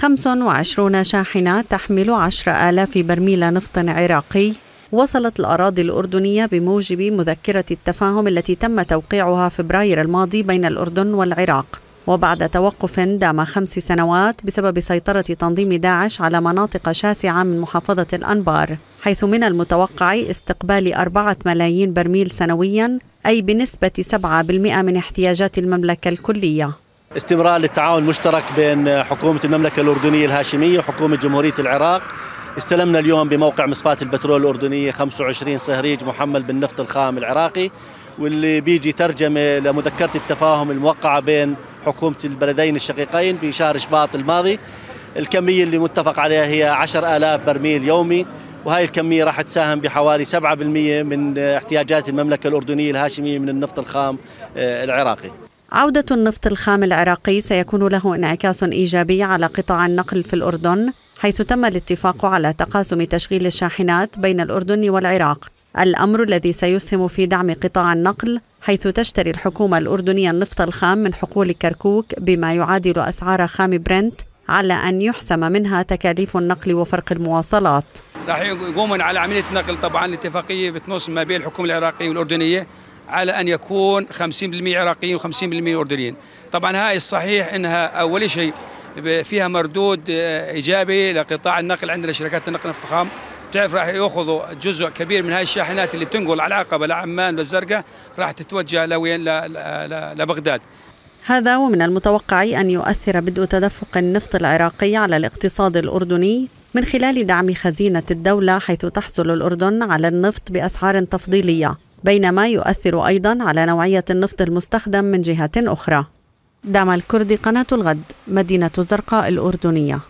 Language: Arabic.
25 شاحنة تحمل 10000 برميل نفط عراقي وصلت الأراضي الأردنية بموجب مذكرة التفاهم التي تم توقيعها فبراير الماضي بين الأردن والعراق وبعد توقف دام خمس سنوات بسبب سيطرة تنظيم داعش على مناطق شاسعة من محافظة الأنبار حيث من المتوقع استقبال أربعة ملايين برميل سنويا أي بنسبة 7% من احتياجات المملكة الكلية استمرار للتعاون المشترك بين حكومة المملكة الأردنية الهاشمية وحكومة جمهورية العراق استلمنا اليوم بموقع مصفاة البترول الأردنية 25 صهريج محمل بالنفط الخام العراقي واللي بيجي ترجمة لمذكرة التفاهم الموقعة بين حكومة البلدين الشقيقين في شهر شباط الماضي الكمية اللي متفق عليها هي 10000 برميل يومي وهي الكمية راح تساهم بحوالي 7% من احتياجات المملكة الأردنية الهاشمية من النفط الخام آه، العراقي عودة النفط الخام العراقي سيكون له انعكاس إيجابي على قطاع النقل في الأردن حيث تم الاتفاق على تقاسم تشغيل الشاحنات بين الأردن والعراق الأمر الذي سيسهم في دعم قطاع النقل حيث تشتري الحكومة الأردنية النفط الخام من حقول كركوك بما يعادل أسعار خام برنت على أن يحسم منها تكاليف النقل وفرق المواصلات راح يقومون على عملية نقل طبعا الاتفاقية بتنص ما بين الحكومة العراقية والأردنية على أن يكون 50% عراقيين و50% أردنيين طبعا هاي الصحيح أنها أول شيء فيها مردود إيجابي لقطاع النقل عندنا شركات النقل نفط خام بتعرف راح ياخذوا جزء كبير من هاي الشاحنات اللي بتنقل على العقبه لعمان والزرقاء راح تتوجه لوين لبغداد هذا ومن المتوقع ان يؤثر بدء تدفق النفط العراقي على الاقتصاد الاردني من خلال دعم خزينه الدوله حيث تحصل الاردن على النفط باسعار تفضيليه بينما يؤثر أيضا على نوعية النفط المستخدم من جهة أخرى دعم الكردي قناة الغد مدينة الزرقاء الأردنية